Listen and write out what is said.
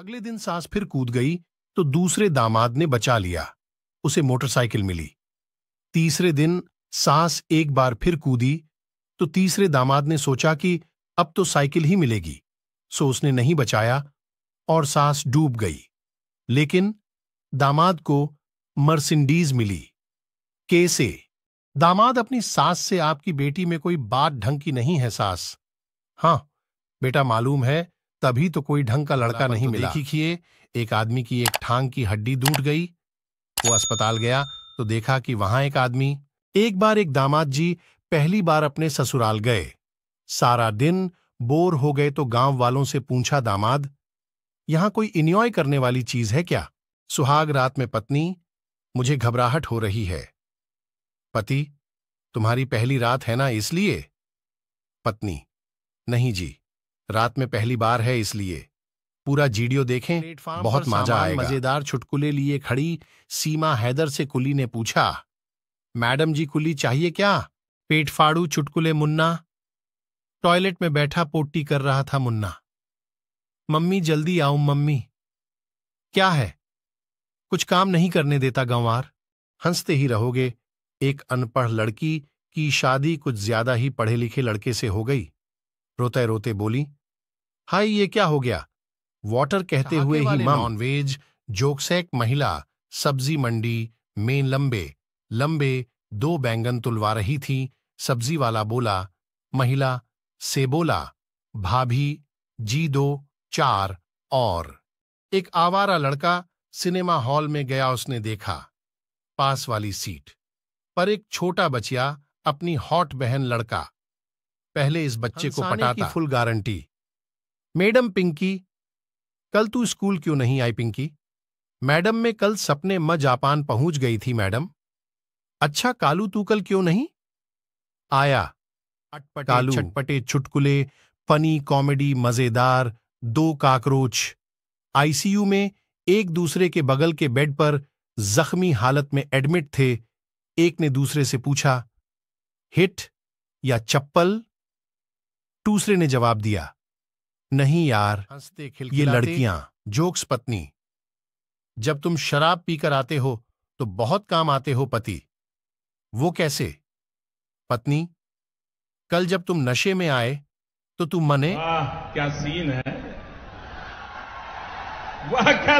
अगले दिन सास फिर कूद गई तो दूसरे दामाद ने बचा लिया उसे मोटरसाइकिल मिली तीसरे दिन सास एक बार फिर कूदी तो तीसरे दामाद ने सोचा कि अब तो साइकिल ही मिलेगी सो उसने नहीं बचाया और सास डूब गई लेकिन दामाद को मर्सिडीज मिली कैसे दामाद अपनी सास से आपकी बेटी में कोई बात ढंग की नहीं है सास हां बेटा मालूम है तभी तो कोई ढंग का लड़का नहीं तो मिला देखिए एक आदमी की एक ठांग की हड्डी टूट गई वो अस्पताल गया तो देखा कि वहां एक आदमी एक बार एक दामाद जी पहली बार अपने ससुराल गए सारा दिन बोर हो गए तो गांव वालों से पूछा दामाद यहां कोई इन्जॉय करने वाली चीज है क्या सुहाग रात में पत्नी मुझे घबराहट हो रही है पति तुम्हारी पहली रात है ना इसलिए पत्नी नहीं जी रात में पहली बार है इसलिए पूरा जीडियो देखें बहुत मजा आएगा मजेदार छुटकुले लिए खड़ी सीमा हैदर से कुली ने पूछा मैडम जी कुली चाहिए क्या पेट फाड़ू चुटकुले मुन्ना टॉयलेट में बैठा पोटी कर रहा था मुन्ना मम्मी जल्दी आऊं मम्मी क्या है कुछ काम नहीं करने देता गंवार हंसते ही रहोगे एक अनपढ़ लड़की की शादी कुछ ज्यादा ही पढ़े लिखे लड़के से हो गई रोते रोते बोली हाय ये क्या हो गया वाटर कहते हुए ही नॉनवेज जोकसेक महिला सब्जी मंडी में लंबे लंबे दो बैंगन तुलवा रही थी सब्जी वाला बोला महिला से बोला भाभी जी दो चार और एक आवारा लड़का सिनेमा हॉल में गया उसने देखा पास वाली सीट पर एक छोटा बचिया अपनी हॉट बहन लड़का पहले इस बच्चे को पटाता फुल गारंटी मैडम पिंकी कल तू स्कूल क्यों नहीं आई पिंकी मैडम मैं कल सपने म जापान पहुंच गई थी मैडम अच्छा कालू तू कल क्यों नहीं आया अटपटे कालू छटपटे चुटकुले फनी कॉमेडी मजेदार दो काकरोच आईसीयू में एक दूसरे के बगल के बेड पर जख्मी हालत में एडमिट थे एक ने दूसरे से पूछा हिट या चप्पल दूसरे ने जवाब दिया नहीं यार हंसते ये लड़कियां जोक्स पत्नी जब तुम शराब पीकर आते हो तो बहुत काम आते हो पति वो कैसे पत्नी कल जब तुम नशे में आए तो तुम मने वाह क्या सीन है वाह क्या